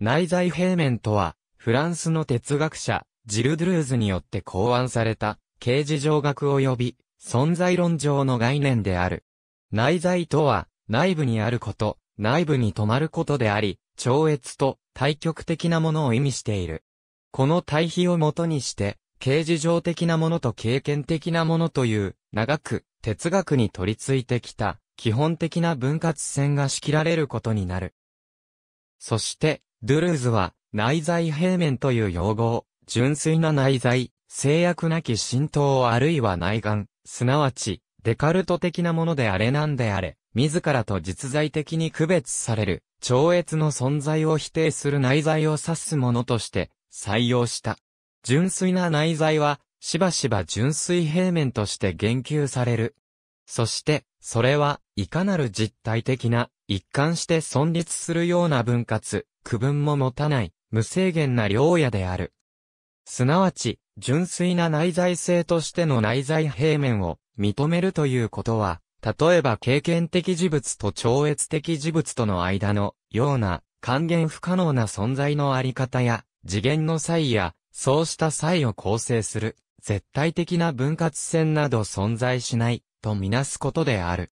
内在平面とは、フランスの哲学者、ジル・ドゥルーズによって考案された、形事上学及び、存在論上の概念である。内在とは、内部にあること、内部に止まることであり、超越と対極的なものを意味している。この対比をもとにして、形事上的なものと経験的なものという、長く、哲学に取り付いてきた、基本的な分割線が仕切られることになる。そして、ドゥルーズは、内在平面という用語を、純粋な内在、制約なき浸透あるいは内眼、すなわち、デカルト的なものであれなんであれ、自らと実在的に区別される、超越の存在を否定する内在を指すものとして、採用した。純粋な内在は、しばしば純粋平面として言及される。そして、それは、いかなる実体的な、一貫して存立するような分割、区分も持たない、無制限な領野である。すなわち、純粋な内在性としての内在平面を認めるということは、例えば経験的事物と超越的事物との間のような還元不可能な存在のあり方や、次元の際や、そうした際を構成する、絶対的な分割線など存在しない、とみなすことである。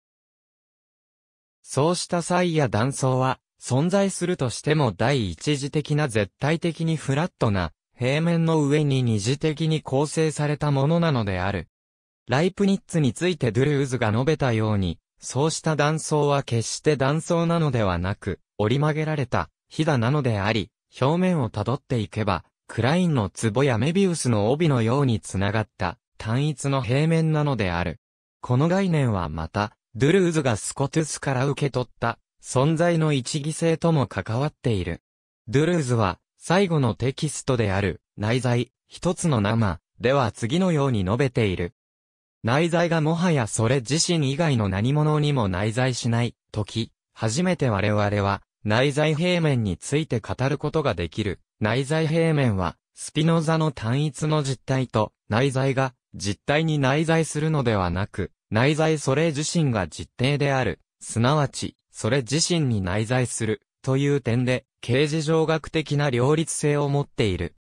そうした際や断層は、存在するとしても第一次的な絶対的にフラットな平面の上に二次的に構成されたものなのである。ライプニッツについてドゥルーズが述べたように、そうした断層は決して断層なのではなく、折り曲げられた、ひだなのであり、表面をたどっていけば、クラインの壺やメビウスの帯のように繋がった、単一の平面なのである。この概念はまた、ドゥルーズがスコトゥスから受け取った、存在の一義性とも関わっている。ドゥルーズは、最後のテキストである、内在、一つの生、では次のように述べている。内在がもはやそれ自身以外の何者にも内在しない、時、初めて我々は、内在平面について語ることができる。内在平面は、スピノザの単一の実体と、内在が、実体に内在するのではなく、内在それ自身が実体である、すなわち、それ自身に内在する、という点で、形事上学的な両立性を持っている。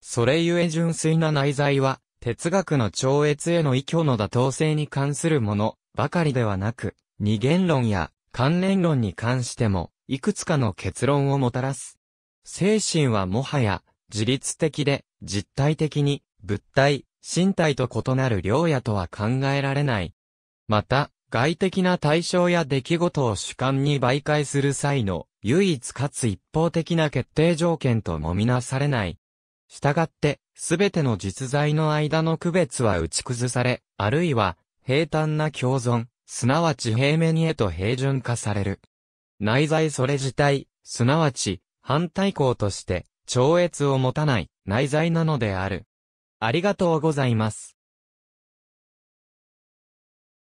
それゆえ純粋な内在は、哲学の超越への依拠の妥当性に関するもの、ばかりではなく、二元論や関連論に関しても、いくつかの結論をもたらす。精神はもはや、自律的で、実体的に、物体、身体と異なる両野とは考えられない。また、外的な対象や出来事を主観に媒介する際の唯一かつ一方的な決定条件ともみなされない。したがって、すべての実在の間の区別は打ち崩され、あるいは平坦な共存、すなわち平面へと平準化される。内在それ自体、すなわち反対項として超越を持たない内在なのである。ありがとうございます。